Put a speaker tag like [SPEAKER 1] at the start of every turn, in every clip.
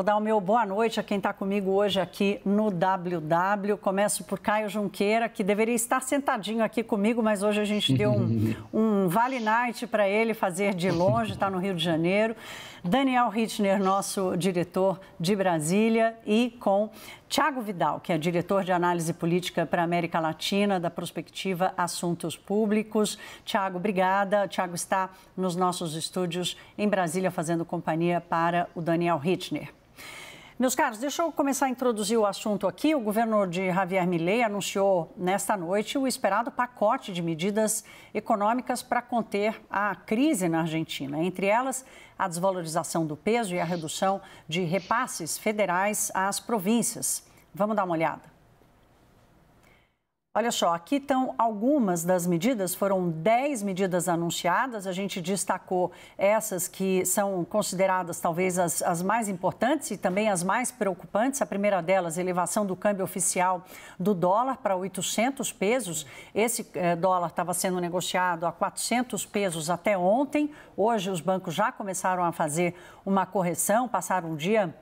[SPEAKER 1] Vou dar o meu boa noite a quem está comigo hoje aqui no WW. Começo por Caio Junqueira, que deveria estar sentadinho aqui comigo, mas hoje a gente deu um, um Vale Night para ele fazer de longe, está no Rio de Janeiro. Daniel Rittner, nosso diretor de Brasília, e com Tiago Vidal, que é diretor de análise política para a América Latina, da Prospectiva Assuntos Públicos. Tiago, obrigada. Tiago está nos nossos estúdios em Brasília fazendo companhia para o Daniel Rittner. Meus caros, deixa eu começar a introduzir o assunto aqui. O governo de Javier Milei anunciou nesta noite o esperado pacote de medidas econômicas para conter a crise na Argentina. Entre elas, a desvalorização do peso e a redução de repasses federais às províncias. Vamos dar uma olhada. Olha só, aqui estão algumas das medidas, foram 10 medidas anunciadas, a gente destacou essas que são consideradas talvez as, as mais importantes e também as mais preocupantes. A primeira delas, elevação do câmbio oficial do dólar para 800 pesos. Esse eh, dólar estava sendo negociado a 400 pesos até ontem, hoje os bancos já começaram a fazer uma correção, passaram um dia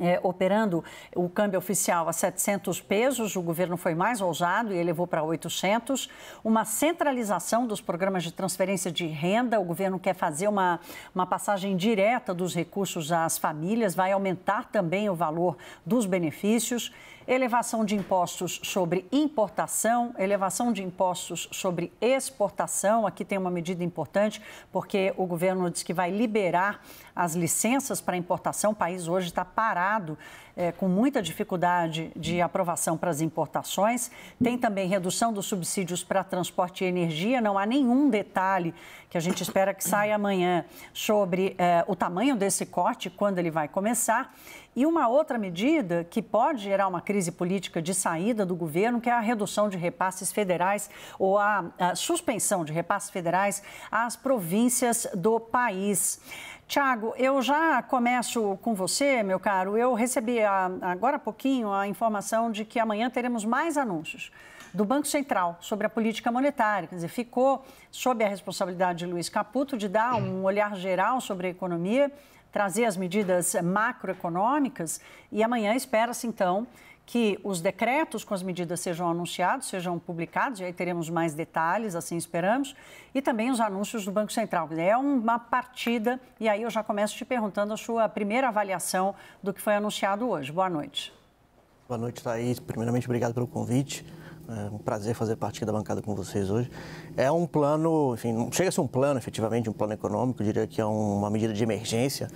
[SPEAKER 1] é, operando o câmbio oficial a 700 pesos, o governo foi mais ousado e elevou para 800. Uma centralização dos programas de transferência de renda, o governo quer fazer uma, uma passagem direta dos recursos às famílias, vai aumentar também o valor dos benefícios elevação de impostos sobre importação, elevação de impostos sobre exportação. Aqui tem uma medida importante, porque o governo diz que vai liberar as licenças para importação. O país hoje está parado, é, com muita dificuldade de aprovação para as importações. Tem também redução dos subsídios para transporte e energia. Não há nenhum detalhe que a gente espera que saia amanhã sobre é, o tamanho desse corte, quando ele vai começar. E uma outra medida que pode gerar uma crise política de saída do governo, que é a redução de repasses federais ou a, a suspensão de repasses federais às províncias do país. Tiago, eu já começo com você, meu caro. Eu recebi a, ah, agora há pouquinho a informação de que amanhã teremos mais anúncios do Banco Central sobre a política monetária. Quer dizer, ficou sob a responsabilidade de Luiz Caputo de dar um olhar geral sobre a economia trazer as medidas macroeconômicas e amanhã espera-se então que os decretos com as medidas sejam anunciados, sejam publicados, e aí teremos mais detalhes, assim esperamos, e também os anúncios do Banco Central. É uma partida, e aí eu já começo te perguntando a sua primeira avaliação do que foi anunciado hoje. Boa noite.
[SPEAKER 2] Boa noite, Thaís. Primeiramente, obrigado pelo convite. É um prazer fazer parte da bancada com vocês hoje. É um plano, enfim, não chega a ser um plano, efetivamente, um plano econômico, eu diria que é uma medida de emergência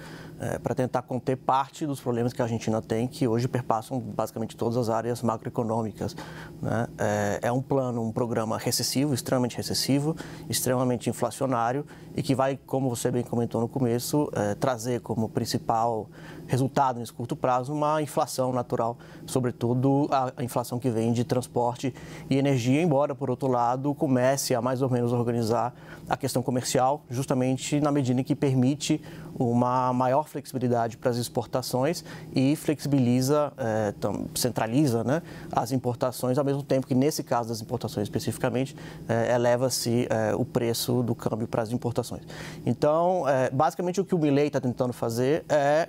[SPEAKER 2] é, para tentar conter parte dos problemas que a Argentina tem, que hoje perpassam basicamente todas as áreas macroeconômicas. Né? É, é, um plano, um programa recessivo, extremamente recessivo, extremamente inflacionário e que vai, como você bem comentou no começo, é, trazer como principal resultado nesse curto prazo uma inflação natural, sobretudo a inflação que vem de transporte e energia, embora, por outro lado, comece a mais ou menos organizar a questão comercial, justamente na medida em que permite uma maior flexibilidade para as exportações e flexibiliza, é, centraliza né, as importações, ao mesmo tempo que, nesse caso das importações especificamente, é, eleva-se é, o preço do câmbio para as importações. Então, é, basicamente, o que o Milley está tentando fazer é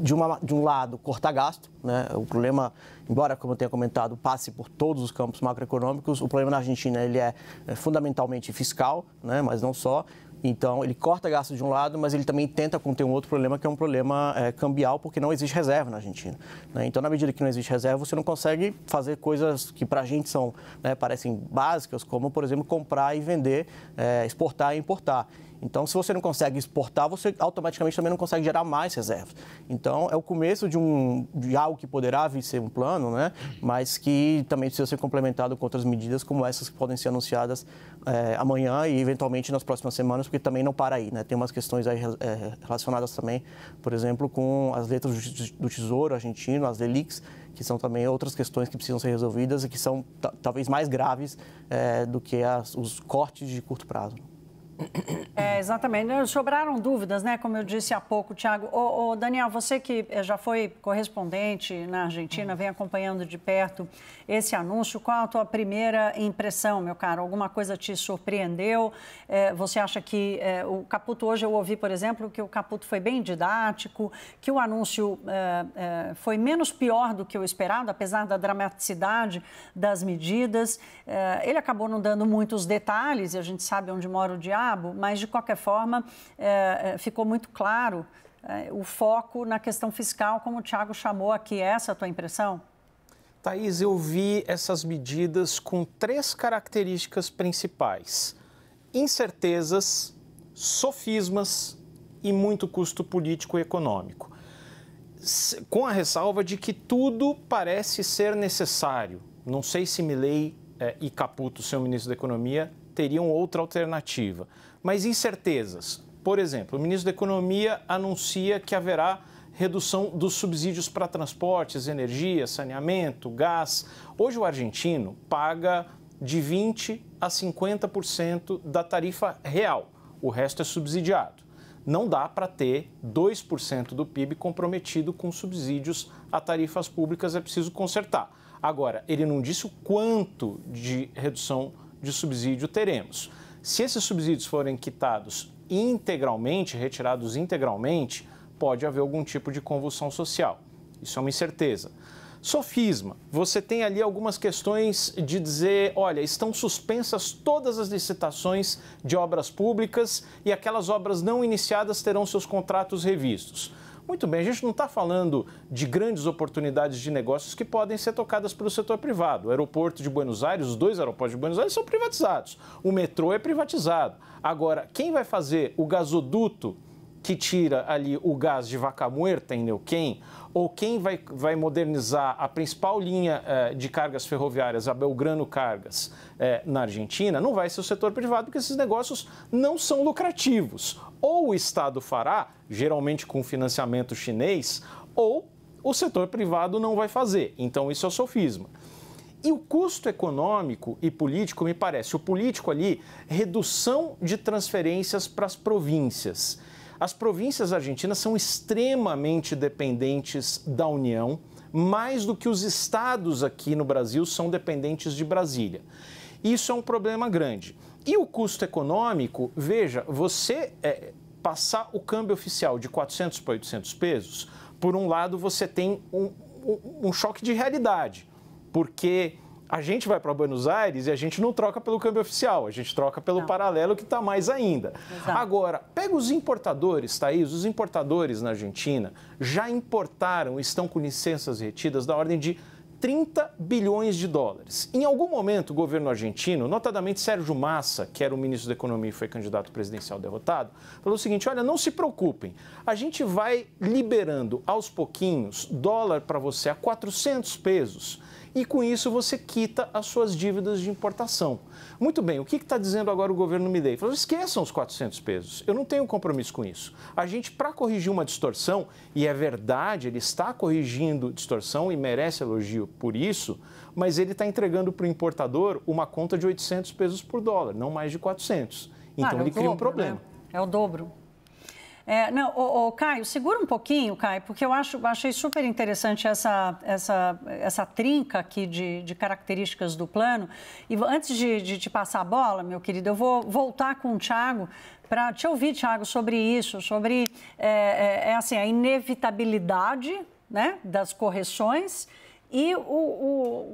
[SPEAKER 2] de, uma, de, um lado, cortar gasto. Né? O problema, embora, como eu tenha comentado, passe por todos os campos macroeconômicos, o problema na Argentina ele é, é fundamentalmente fiscal, né? mas não só. Então, ele corta gastos de um lado, mas ele também tenta conter um outro problema, que é um problema é, cambial, porque não existe reserva na Argentina. Né? Então, na medida que não existe reserva, você não consegue fazer coisas que para a gente são, né, parecem básicas, como, por exemplo, comprar e vender, é, exportar e importar. Então, se você não consegue exportar, você automaticamente também não consegue gerar mais reservas. Então, é o começo de, um, de algo que poderá vir ser um plano, né? mas que também precisa ser complementado com outras medidas como essas que podem ser anunciadas é, amanhã e eventualmente nas próximas semanas, porque também não para aí. Né? Tem umas questões aí, é, relacionadas também, por exemplo, com as letras do Tesouro argentino, as LELICs, que são também outras questões que precisam ser resolvidas e que são talvez mais graves é, do que as, os cortes de curto prazo.
[SPEAKER 1] É, exatamente. Sobraram dúvidas, né? Como eu disse há pouco, Tiago. O Daniel, você que já foi correspondente na Argentina, uhum. vem acompanhando de perto esse anúncio. Qual a tua primeira impressão, meu caro? Alguma coisa te surpreendeu? É, você acha que é, o Caputo, hoje eu ouvi, por exemplo, que o Caputo foi bem didático, que o anúncio é, é, foi menos pior do que o esperado, apesar da dramaticidade das medidas. É, ele acabou não dando muitos detalhes, e a gente sabe onde mora o diário cabo, mas de qualquer forma é, é, ficou muito claro é, o foco na questão fiscal, como o Tiago chamou aqui. É essa é a tua impressão?
[SPEAKER 3] Thaís, eu vi essas medidas com três características principais: incertezas, sofismas e muito custo político e econômico. Com a ressalva de que tudo parece ser necessário. Não sei se Milley eh, e Caputo, seu ministro da Economia, teriam outra alternativa. Mas incertezas. Por exemplo, o ministro da Economia anuncia que haverá redução dos subsídios para transportes, energia, saneamento, gás. Hoje o argentino paga de 20 a 50% da tarifa real, o resto é subsidiado. Não dá para ter 2% do PIB comprometido com subsídios a tarifas públicas, é preciso consertar. Agora, ele não disse o quanto de redução de subsídio teremos. Se esses subsídios forem quitados integralmente, retirados integralmente, pode haver algum tipo de convulsão social. Isso é uma incerteza. Sofisma, você tem ali algumas questões de dizer, olha, estão suspensas todas as licitações de obras públicas e aquelas obras não iniciadas terão seus contratos revistos. Muito bem, a gente não está falando de grandes oportunidades de negócios que podem ser tocadas pelo setor privado. O aeroporto de Buenos Aires, os dois aeroportos de Buenos Aires são privatizados. O metrô é privatizado. Agora, quem vai fazer o gasoduto que tira ali o gás de vaca muerta em Neuquén, ou quem vai, vai modernizar a principal linha eh, de cargas ferroviárias, a Belgrano Cargas, eh, na Argentina, não vai ser o setor privado, porque esses negócios não são lucrativos. Ou o Estado fará, geralmente com financiamento chinês, ou o setor privado não vai fazer. Então, isso é o sofisma. E o custo econômico e político, me parece, o político ali, redução de transferências para as províncias. As províncias argentinas são extremamente dependentes da União, mais do que os estados aqui no Brasil são dependentes de Brasília. Isso é um problema grande. E o custo econômico, veja, você é, passar o câmbio oficial de 400 para 800 pesos, por um lado você tem um, um, um choque de realidade, porque a gente vai para Buenos Aires e a gente não troca pelo câmbio oficial, a gente troca pelo não. paralelo que está mais ainda. Exato. Agora, pega os importadores, Thaís, os importadores na Argentina já importaram, estão com licenças retidas da ordem de 30 bilhões de dólares. Em algum momento, o governo argentino, notadamente Sérgio Massa, que era o ministro da Economia e foi candidato presidencial derrotado, falou o seguinte: olha, não se preocupem, a gente vai liberando aos pouquinhos dólar para você a 400 pesos e com isso você quita as suas dívidas de importação. Muito bem, o que está dizendo agora o governo Midei? Falou, esqueçam os 400 pesos, eu não tenho compromisso com isso. A gente, para corrigir uma distorção, e é verdade, ele está corrigindo distorção e merece elogio por isso, mas ele está entregando para o importador uma conta de 800 pesos por dólar, não mais de 400. Ah, então ah, ele cria dobro, um né? problema. Né?
[SPEAKER 1] É o dobro. É, não, o Caio, segura um pouquinho, Caio, porque eu acho, achei super interessante essa, essa, essa trinca aqui de, de características do plano. E antes de, de te passar a bola, meu querido, eu vou voltar com o Thiago para te ouvir, Thiago, sobre isso, sobre é, é, é assim, a inevitabilidade né, das correções e o,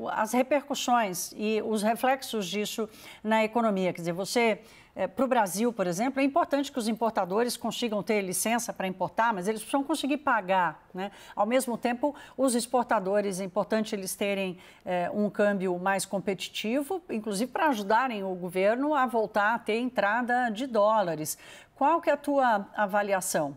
[SPEAKER 1] o, as repercussões e os reflexos disso na economia. Quer dizer, você. É, eh, para o Brasil, por exemplo, é importante que os importadores consigam ter licença para importar, mas eles precisam conseguir pagar. Né? Ao mesmo tempo, os exportadores, é importante eles terem é, um câmbio mais competitivo, inclusive para ajudarem o governo a voltar a ter entrada de dólares. Qual que é a tua avaliação?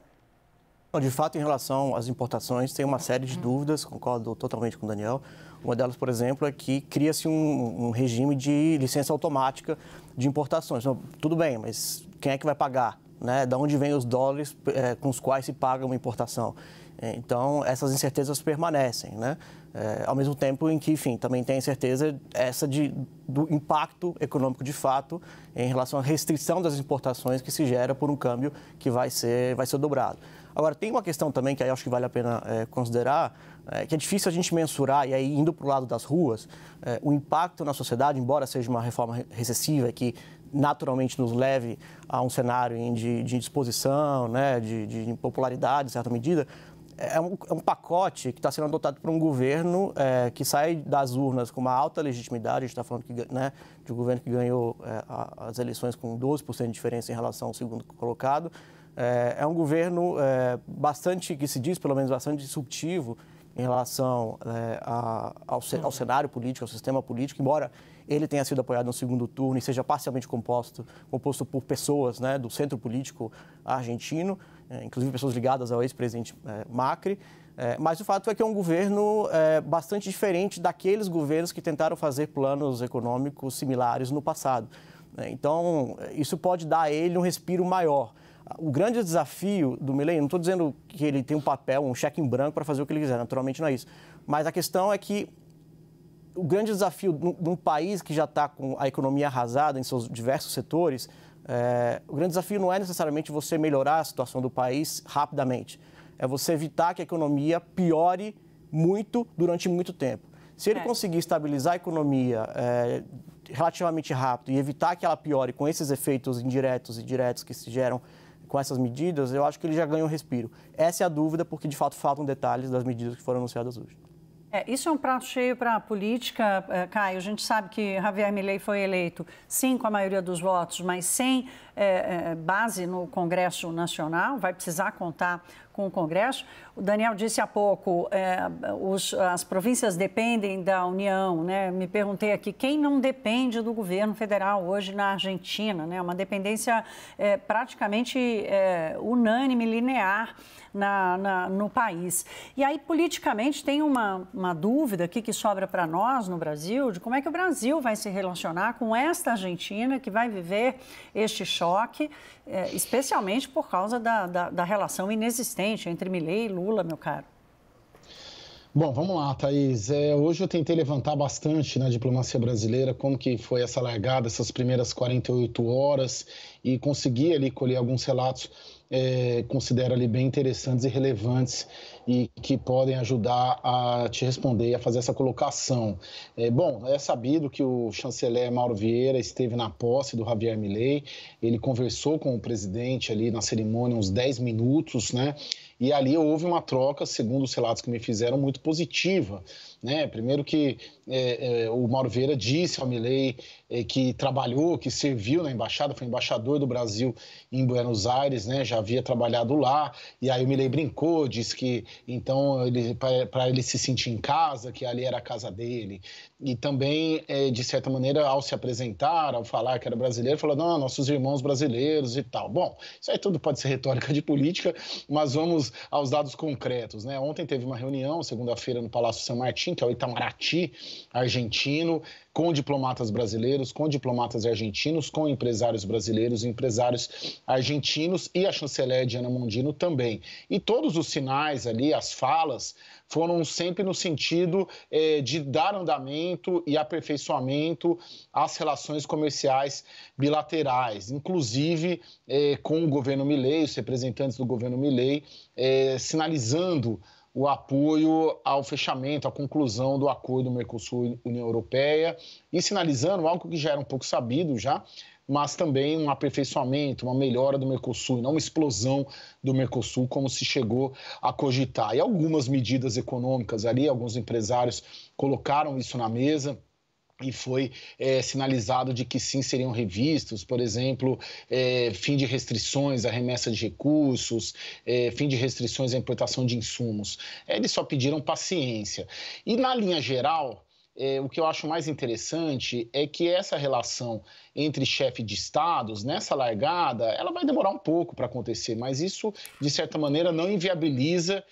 [SPEAKER 2] de fato, em relação às importações, tem uma série de uhum. dúvidas, concordo totalmente com o Daniel. Uma delas, por exemplo, é que cria-se um, um, regime de licença automática de importações. Então, tudo bem, mas quem é que vai pagar? Né? Da onde vêm os dólares é, com os quais se paga uma importação? Eh, então, essas incertezas permanecem, né? É, ao mesmo tempo em que, enfim, também tem a incerteza essa de, do impacto econômico de fato em relação à restrição das importações que se gera por um câmbio que vai ser, vai ser dobrado. Agora, tem uma questão também que aí acho que vale a pena é, considerar, é, que é difícil a gente mensurar, e aí indo para o lado das ruas, é, o impacto na sociedade, embora seja uma reforma recessiva que naturalmente nos leve a um cenário de, de disposição, né, de, de popularidade, em certa medida, é um, é um, pacote que está sendo adotado por um governo é, que sai das urnas com uma alta legitimidade. A gente está falando que, né, de um governo que ganhou é, a, as eleições com 12% de diferença em relação ao segundo colocado é, é um governo é, bastante, que se diz pelo menos, bastante disruptivo em relação é, a, ao, ao, cenário político, ao sistema político, embora ele tenha sido apoiado no segundo turno e seja parcialmente composto, composto por pessoas né, do centro político argentino, é, inclusive pessoas ligadas ao ex-presidente é, Macri. É, mas o fato é que é um governo é, bastante diferente daqueles governos que tentaram fazer planos econômicos similares no passado. É, então, isso pode dar a ele um respiro maior. O grande desafio do Milley, não estou dizendo que ele tem um papel, um cheque em branco para fazer o que ele quiser, naturalmente não é isso. Mas a questão é que o grande desafio num país que já está com a economia arrasada em seus diversos setores, é, o grande desafio não é necessariamente você melhorar a situação do país rapidamente. É você evitar que a economia piore muito durante muito tempo. Se ele é. conseguir estabilizar a economia é, relativamente rápido e evitar que ela piore com esses efeitos indiretos e diretos que se geram com essas medidas, eu acho que ele já ganhou um respiro. Essa é a dúvida, porque de fato faltam detalhes das medidas que foram anunciadas hoje.
[SPEAKER 1] É, isso é um prato cheio para a política, eh, Caio. A gente sabe que Javier Milei foi eleito, sim, com a maioria dos votos, mas sem é, é, base no Congresso Nacional, vai precisar contar com o Congresso. O Daniel disse há pouco, eh, os, as províncias dependem da União, né? Me perguntei aqui, quem não depende do governo federal hoje na Argentina, né? Uma dependência praticamente unânime, linear na, na, no país. E aí, politicamente, tem uma, uma dúvida aqui que sobra para nós no Brasil de como é que o Brasil vai se relacionar com esta Argentina que vai viver este choque, é, especialmente por causa da, da, da relação inexistente entre Milei e Lula, meu caro.
[SPEAKER 4] Bom, vamos lá, Thaís. É, hoje eu tentei levantar bastante na diplomacia brasileira como que foi essa largada, essas primeiras 48 horas, e consegui ali colher alguns relatos é, considera ali bem interessantes e relevantes e que podem ajudar a te responder e a fazer essa colocação. É, bom, é sabido que o chanceler Mauro Vieira esteve na posse do Javier Milei, ele conversou com o presidente ali na cerimônia uns 10 minutos, né? E ali houve uma troca, segundo os relatos que me fizeram, muito positiva. Né? Primeiro que é, é, o Mauro Vieira disse ao Milei eh, que trabalhou, que serviu na embaixada, foi embaixador do Brasil em Buenos Aires, né? Já havia trabalhado lá. E aí o Milley brincou, disse que então ele, para ele se sentir em casa, que ali era a casa dele. E também, é, de certa maneira, ao se apresentar, ao falar que era brasileiro, falou: não, nossos irmãos brasileiros e tal. Bom, isso aí tudo pode ser retórica de política, mas vamos aos dados concretos, né? Ontem teve uma reunião, segunda-feira, no Palácio São Martim, que é o Itamaraty argentino, com diplomatas brasileiros, com diplomatas argentinos, com empresários brasileiros, empresários argentinos e a chanceler Diana Mondino também. E todos os sinais ali, as falas, foram sempre no sentido eh, de dar andamento e aperfeiçoamento às relações comerciais bilaterais, inclusive eh, com o governo Milei, os representantes do governo Milei, eh, sinalizando o apoio ao fechamento, à conclusão do acordo Mercosul-União Europeia e sinalizando algo que já era um pouco sabido já, mas também um aperfeiçoamento, uma melhora do Mercosul, não uma explosão do Mercosul como se chegou a cogitar. E algumas medidas econômicas ali, alguns empresários colocaram isso na mesa e foi é, sinalizado de que sim seriam revistos, por exemplo, é, fim de restrições à remessa de recursos, é, fim de restrições à importação de insumos. Eles só pediram paciência. E na linha geral, o que eu acho mais interessante é que essa relação entre chefe de estados nessa largada, ela vai demorar um pouco para acontecer, mas isso de certa maneira não inviabiliza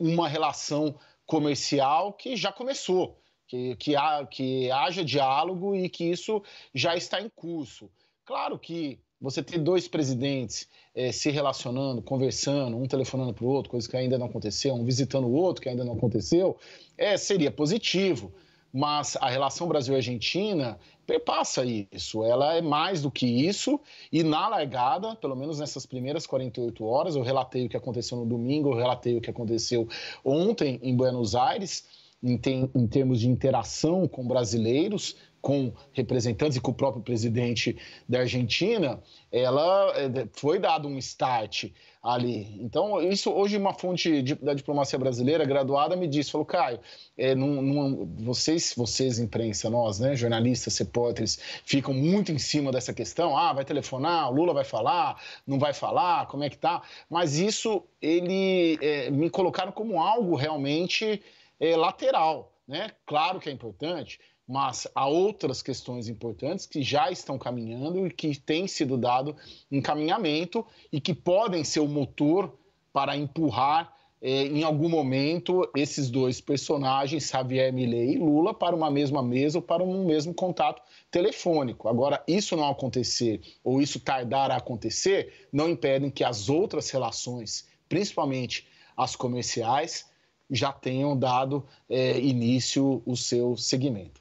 [SPEAKER 4] uma relação comercial que já começou que, que, ha, que haja diálogo e que isso já está em curso. Claro que você ter dois presidentes eh, se relacionando, conversando, um telefonando para o outro, coisa que ainda não aconteceu, um visitando o outro, que ainda não aconteceu, é, seria positivo. Mas a relação Brasil-Argentina perpassa isso, ela é mais do que isso, e na largada, pelo menos nessas primeiras 48 horas, eu relatei o que aconteceu no domingo, eu relatei o que aconteceu ontem em Buenos Aires, em, tem, em termos de interação com brasileiros, com representantes e com o próprio presidente da Argentina, ela eh, foi dado um start ali. Então, isso hoje uma fonte de, da diplomacia brasileira graduada me disse, falou, Caio, é, num, num, vocês, vocês imprensa, nós, né, jornalistas, repórteres, ficam muito em cima dessa questão, ah, vai telefonar, o Lula vai falar, não vai falar, como é que tá? Mas isso, ele, é, me colocaram como algo realmente é, lateral. Né? Claro que é importante, mas há outras questões importantes que já estão caminhando e que tem sido dado encaminhamento e que podem ser o motor para empurrar é, em algum momento esses dois personagens, Javier Milley e Lula, para uma mesma mesa ou para um mesmo contato telefônico. Agora, isso não acontecer ou isso tardar a acontecer, não impedem que as outras relações, principalmente as comerciais, já tenham dado é, início o seu segmento.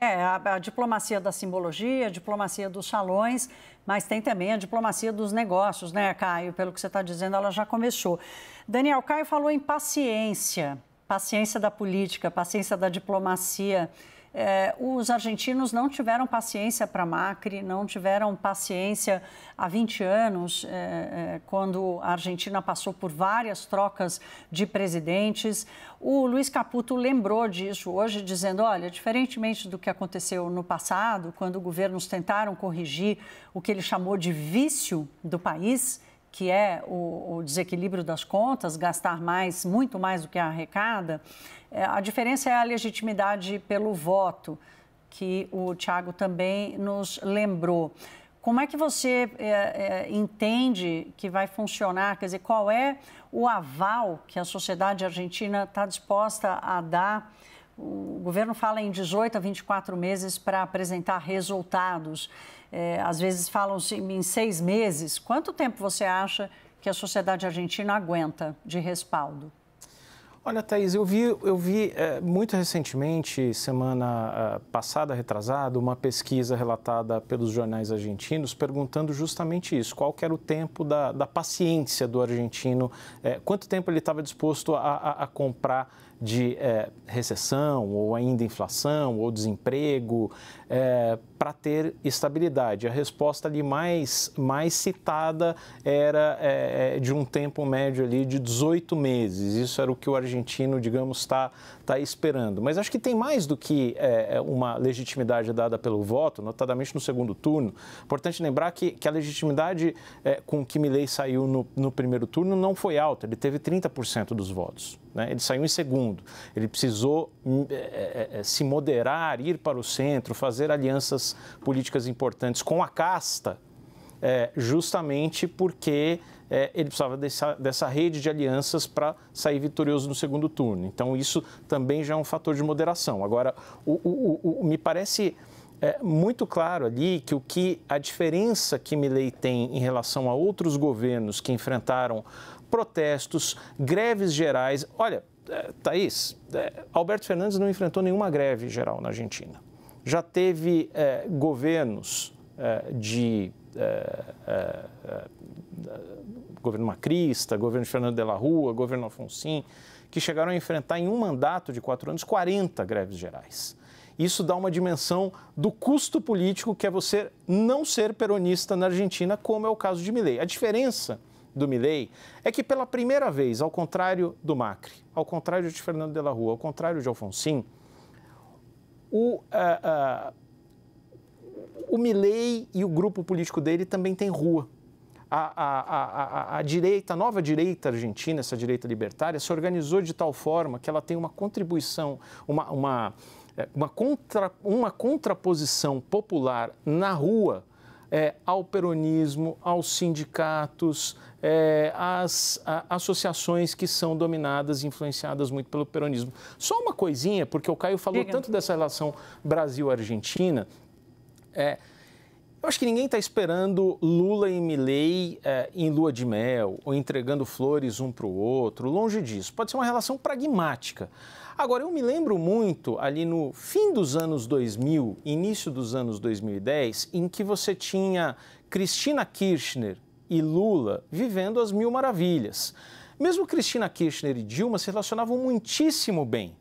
[SPEAKER 1] É, a, a, diplomacia da simbologia, a diplomacia dos salões, mas tem também a diplomacia dos negócios, né, Caio? Pelo que você está dizendo, ela já começou. Daniel, Caio falou em paciência, paciência da política, paciência da diplomacia é, os argentinos não tiveram paciência para Macri, não tiveram paciência há 20 anos, é, é, quando a Argentina passou por várias trocas de presidentes. O Luiz Caputo lembrou disso hoje, dizendo: olha, diferentemente do que aconteceu no passado, quando governos tentaram corrigir o que ele chamou de vício do país, que é o, o, desequilíbrio das contas, gastar mais, muito mais do que arrecada, é, a diferença é a legitimidade pelo voto, que o Tiago também nos lembrou. Como é que você é, é, entende que vai funcionar? Quer dizer, qual é o aval que a sociedade argentina está disposta a dar? O governo fala em 18 a 24 meses para apresentar resultados. É, às vezes falam-se em seis meses. Quanto tempo você acha que a sociedade argentina aguenta de respaldo? Olha, Thaís,
[SPEAKER 3] eu vi, eu vi é, muito recentemente, semana eh, passada, retrasada, uma pesquisa relatada pelos jornais argentinos perguntando justamente isso: qual era o tempo da, da paciência do argentino, é, quanto tempo ele estava disposto a, a, a comprar de é, recessão ou ainda inflação ou desemprego é, para ter estabilidade. A resposta ali mais, mais citada era é, é de um tempo médio ali de 18 meses. Isso era o que o argentino, digamos, está tá esperando. Mas acho que tem mais do que é, é, uma legitimidade dada pelo voto, notadamente no segundo turno. Importante lembrar que, que a legitimidade com que Milei saiu no, no primeiro turno não foi alta, ele teve 30% dos votos. Né? Ele saiu em segundo. Ele precisou hum, é, é, é, se moderar, ir para o centro, fazer alianças políticas importantes com a casta, é, justamente porque é, ele precisava dessa, dessa rede de alianças para sair vitorioso no segundo turno. Então, isso também já é um fator de moderação. Agora, o, o, o, me parece é, muito claro ali que o que a diferença que Milley tem em relação a outros governos que enfrentaram protestos, greves gerais. Olha, eh, Thaís, eh, Alberto Fernandes não enfrentou nenhuma greve geral na Argentina. Já teve eh, governos de. governo Macrista, governo Fernando de la Rua, governo Alfonsin, que chegaram a enfrentar em um mandato de quatro anos 40 greves gerais. Isso dá uma dimensão do custo político que é você não ser peronista na Argentina, como é o caso de Milei. A diferença do Milei é que, pela primeira vez, ao contrário do Macri, ao contrário de Fernando de la Rua, ao contrário de Alfonsin, o, uh, uh, o Milley e o grupo político dele também tem rua. A, a, a, a, direita, a nova direita argentina, essa direita libertária, se organizou de tal forma que ela tem uma contribuição, uma, uma, eh, uma, contra, uma contraposição popular na rua é, ao peronismo, aos sindicatos, é, as a, associações que são dominadas influenciadas muito pelo peronismo. Só uma coisinha, porque o Caio falou Diga. tanto dessa relação Brasil-Argentina. É, eu acho que ninguém está esperando Lula e Milley é, em lua de mel ou entregando flores um para o outro. Longe disso. Pode ser uma relação pragmática. Agora, eu me lembro muito ali no fim dos anos 2000, início dos anos 2010, em que você tinha Cristina Kirchner e Lula vivendo as mil maravilhas. Mesmo Cristina Kirchner e Dilma se relacionavam muitíssimo bem.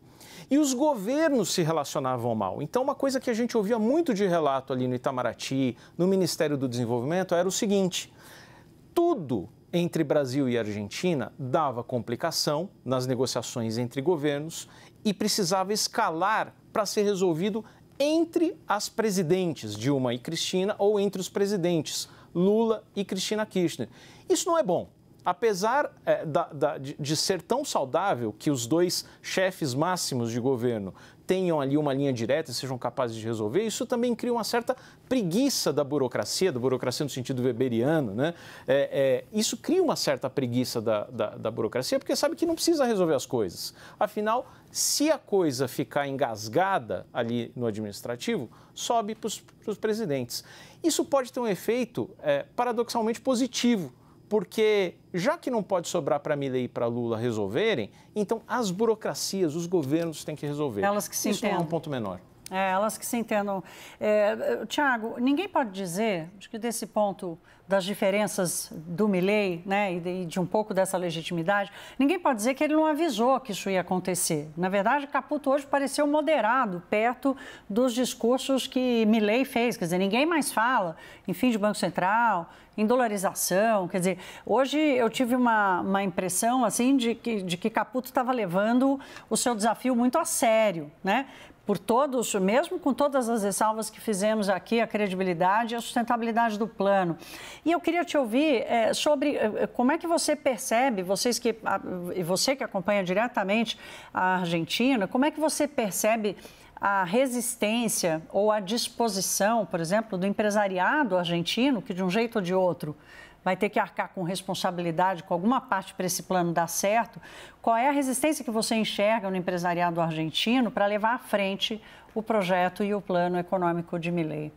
[SPEAKER 3] E os governos se relacionavam mal. Então, uma coisa que a gente ouvia muito de relato ali no Itamaraty, no Ministério do Desenvolvimento, era o seguinte: tudo entre Brasil e Argentina dava complicação nas negociações entre governos e precisava escalar para ser resolvido entre as presidentes Dilma e Cristina ou entre os presidentes Lula e Cristina Kirchner. Isso não é bom. Apesar é, da, da, de, de ser tão saudável que os dois chefes máximos de governo tenham ali uma linha direta e sejam capazes de resolver, isso também cria uma certa preguiça da burocracia, da burocracia no sentido weberiano, né? É, é, isso cria uma certa preguiça da, da, da burocracia, porque sabe que não precisa resolver as coisas. Afinal, se a coisa ficar engasgada ali no administrativo, sobe para os presidentes. Isso pode ter um efeito é, paradoxalmente positivo porque já que não pode sobrar para Milley e para Lula resolverem, então as burocracias, os governos têm que resolver. Elas que se Isso entendem. não é um ponto menor.
[SPEAKER 1] É, elas que se entendam. É, Tiago, ninguém pode dizer, acho que desse ponto das diferenças do Milley né, e de, e de um pouco dessa legitimidade, ninguém pode dizer que ele não avisou que isso ia acontecer. Na verdade, Caputo hoje pareceu moderado, perto dos discursos que Milley fez. Quer dizer, ninguém mais fala em fim de Banco Central, em dolarização. Quer dizer, hoje eu tive uma, uma impressão assim de que, de que Caputo estava levando o seu desafio muito a sério, né? por todos, mesmo com todas as ressalvas que fizemos aqui, a credibilidade e a sustentabilidade do plano. E eu queria te ouvir é, sobre é, é, como é que você percebe, vocês que, e você que acompanha diretamente a Argentina, como é que você percebe a resistência ou a disposição, por exemplo, do empresariado argentino, que de um jeito ou de outro vai ter que arcar com responsabilidade, com alguma parte para esse plano dar certo. Qual é a resistência que você enxerga no empresariado argentino para levar à frente o projeto e o plano econômico de Milley?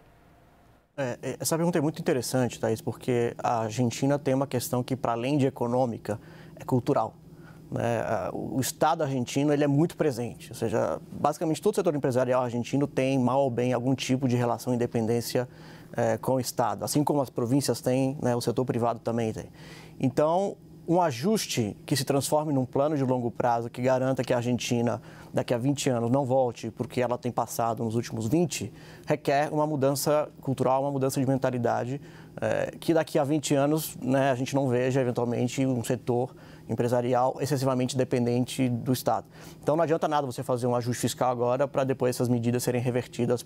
[SPEAKER 2] É, é, essa pergunta é muito interessante, Thaís, porque a Argentina tem uma questão que, para além de econômica, é cultural. Né, o Estado argentino ele é muito presente, ou seja, basicamente todo o setor empresarial argentino tem, mal ou bem, algum tipo de relação independência eh, com o Estado, assim como as províncias têm, né, o setor privado também tem. Então, um ajuste que se transforme num plano de longo prazo que garanta que a Argentina daqui a 20 anos não volte porque ela tem passado nos últimos 20, requer uma mudança cultural, uma mudança de mentalidade, é, que daqui a 20 anos né, a gente não veja eventualmente um setor empresarial excessivamente dependente do Estado. Então não adianta nada você fazer um ajuste fiscal agora para depois essas medidas serem revertidas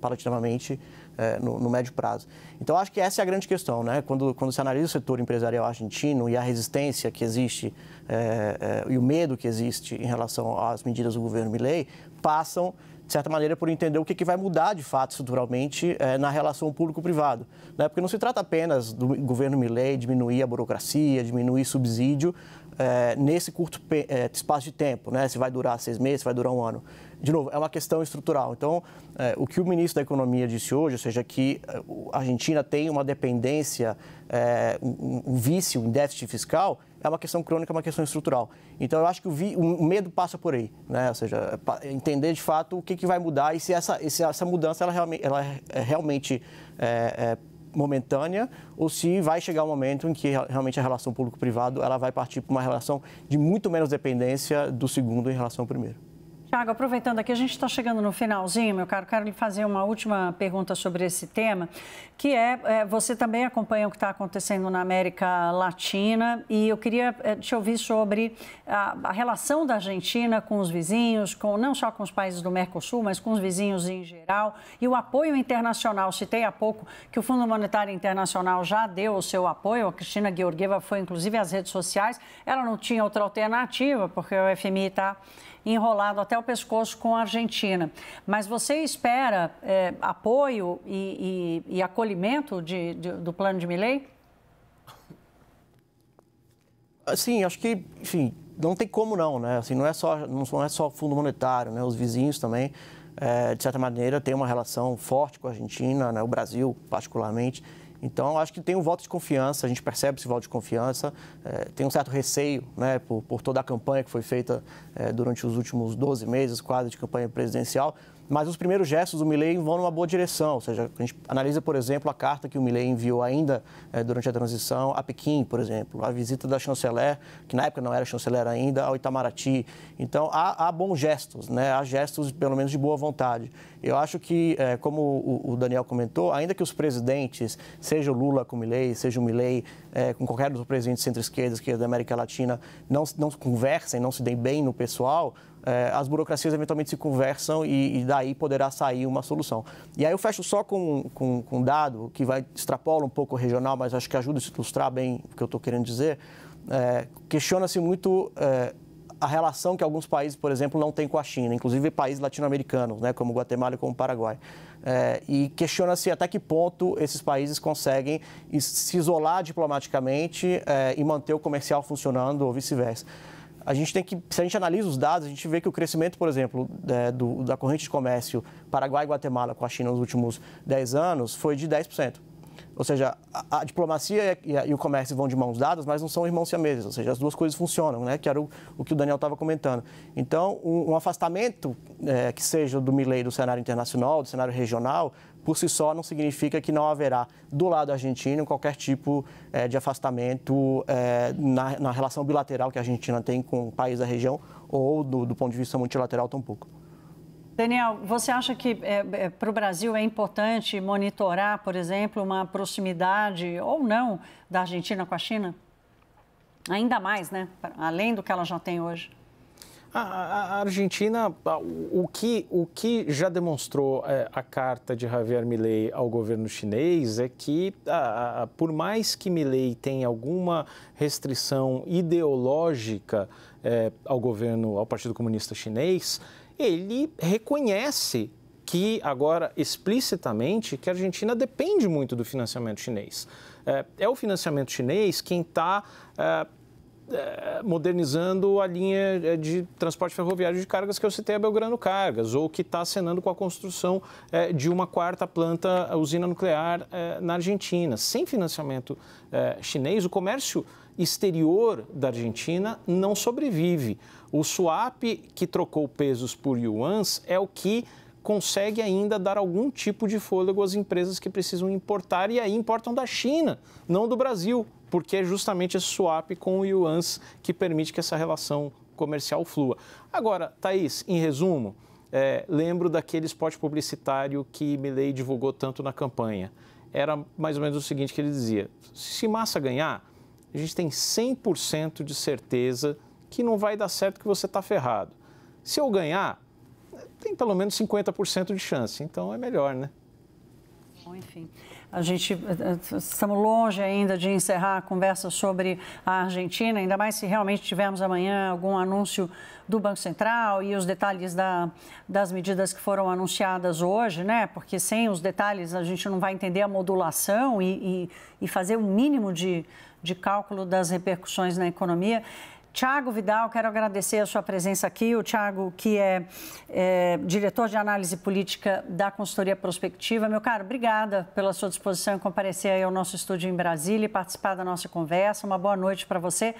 [SPEAKER 2] paulatinamente eh, é, eh, no, no, médio prazo. Então acho que essa é a grande questão, né? Quando, quando se analisa o setor empresarial argentino e a resistência que existe é, é, e o medo que existe em relação às medidas do governo Milei, passam de certa maneira, por entender o que, que vai mudar de fato estruturalmente eh, na relação público-privado. Né? Porque não se trata apenas do governo Milley diminuir a burocracia, diminuir subsídio eh, nesse curto eh, espaço de tempo, né? se vai durar seis meses, se vai durar um ano. De novo, é uma questão estrutural. Então, o que o ministro da Economia disse hoje, ou seja, que a Argentina tem uma dependência, um, um vício, um déficit fiscal, é uma questão crônica, é uma questão estrutural. Então eu acho que o, vi, o medo passa por aí, né? Ou seja, entender de fato o que, que vai mudar e se essa, se essa mudança ela realmente, ela é realmente é, é momentânea ou se vai chegar um momento em que realmente a relação público-privado ela vai partir para uma relação de muito menos dependência do segundo em relação ao primeiro.
[SPEAKER 1] Tiago, aproveitando aqui, a gente está chegando no finalzinho, meu caro, quero lhe fazer uma última pergunta sobre esse tema, que é, é você também acompanha o que está acontecendo na América Latina e eu queria é, te ouvir sobre a, a, relação da Argentina com os vizinhos, com não só com os países do Mercosul, mas com os vizinhos em geral e o apoio internacional. Citei há pouco que o Fundo Monetário Internacional já deu o seu apoio, a Cristina Georgieva foi inclusive às redes sociais, ela não tinha outra alternativa, porque o FMI está enrolado até o pescoço com a Argentina. Mas você espera é, apoio e, e, e acolhimento de, de, do plano de Milley?
[SPEAKER 2] Sim, acho que, enfim, não tem como não, né? Assim, não é só não é só fundo monetário, né? Os vizinhos também, é, de certa maneira, têm uma relação forte com a Argentina, né? O Brasil, particularmente. Então, acho que tem um voto de confiança, a gente percebe esse voto de confiança, é, tem um certo receio né, por, por, toda a campanha que foi feita é, durante os últimos 12 meses, quase de campanha presidencial, mas os primeiros gestos do Milley vão numa boa direção, ou seja, a gente analisa, por exemplo, a carta que o Milley enviou ainda eh, durante a transição a Pequim, por exemplo, a visita da chanceler, que na época não era chanceler ainda, ao Itamaraty. Então, há, há bons gestos, né? há gestos, pelo menos, de boa vontade. Eu acho que, eh, como o, o, Daniel comentou, ainda que os presidentes, seja o Lula com o Milley, seja o Milley eh, com qualquer dos presidentes centro-esquerda, esquerda da América Latina, não, não conversem, não se deem bem no pessoal, é, as burocracias eventualmente se conversam e, e, daí poderá sair uma solução. E aí eu fecho só com, com, um dado que vai extrapola um pouco o regional, mas acho que ajuda a se ilustrar bem o que eu estou querendo dizer. É, Questiona-se muito é, a relação que alguns países, por exemplo, não têm com a China, inclusive países latino-americanos, né, como Guatemala e como Paraguai. É, e questiona-se até que ponto esses países conseguem se isolar diplomaticamente é, e manter o comercial funcionando ou vice-versa a gente tem que, se a gente analisa os dados, a gente vê que o crescimento, por exemplo, é, do, da corrente de comércio Paraguai e Guatemala com a China nos últimos 10 anos foi de 10%. Ou seja, a, a diplomacia e, a, e, o comércio vão de mãos dadas, mas não são irmãos siameses. Ou seja, as duas coisas funcionam, né? que era o, o que o Daniel estava comentando. Então, um, um afastamento é, que seja do Milley do cenário internacional, do cenário regional, por si só não significa que não haverá do lado argentino qualquer tipo é, de afastamento é, na, na, relação bilateral que a Argentina tem com o país da região ou do, do ponto de vista multilateral tampouco.
[SPEAKER 1] Daniel, você acha que é, eh, para o Brasil é importante monitorar, por exemplo, uma proximidade ou não da Argentina com a China? Ainda mais, né? Além do que ela já tem hoje.
[SPEAKER 3] A, a Argentina, o que, o que já demonstrou é, a carta de Javier Milei ao governo chinês é que, a, a, por mais que Milei tenha alguma restrição ideológica é, ao governo, ao Partido Comunista Chinês, ele reconhece que agora explicitamente que a Argentina depende muito do financiamento chinês. É, é o financiamento chinês quem está é, eh, modernizando a linha eh, de transporte ferroviário de cargas que eu citei a Belgrano Cargas, ou que está acenando com a construção eh, de uma quarta planta usina nuclear na Argentina. Sem financiamento chinês, o comércio exterior da Argentina não sobrevive. O swap que trocou pesos por yuans é o que consegue ainda dar algum tipo de fôlego às empresas que precisam importar e aí importam da China, não do Brasil porque é justamente esse swap com o yuans que permite que essa relação comercial flua. Agora, Thaís, em resumo, é, lembro daquele spot publicitário que Milley divulgou tanto na campanha. Era mais ou menos o seguinte que ele dizia, se Massa ganhar, a gente tem 100% de certeza que não vai dar certo que você está ferrado. Se
[SPEAKER 1] eu ganhar, tem pelo menos 50% de chance, então é melhor, né? Bom, enfim. A gente eh, eh, estamos longe ainda de encerrar a conversa sobre a Argentina, ainda mais se realmente tivermos amanhã algum anúncio do Banco Central e os detalhes da, das medidas que foram anunciadas hoje, né? Porque sem os detalhes a gente não vai entender a modulação e, e, e fazer o um mínimo de, de cálculo das repercussões na economia. Tiago Vidal, quero agradecer a sua presença aqui. O Tiago, que é, é, diretor de análise política da consultoria Prospectiva. Meu caro, obrigada pela sua disposição em comparecer aí ao nosso estúdio em Brasília e participar da nossa conversa. Uma boa noite para você.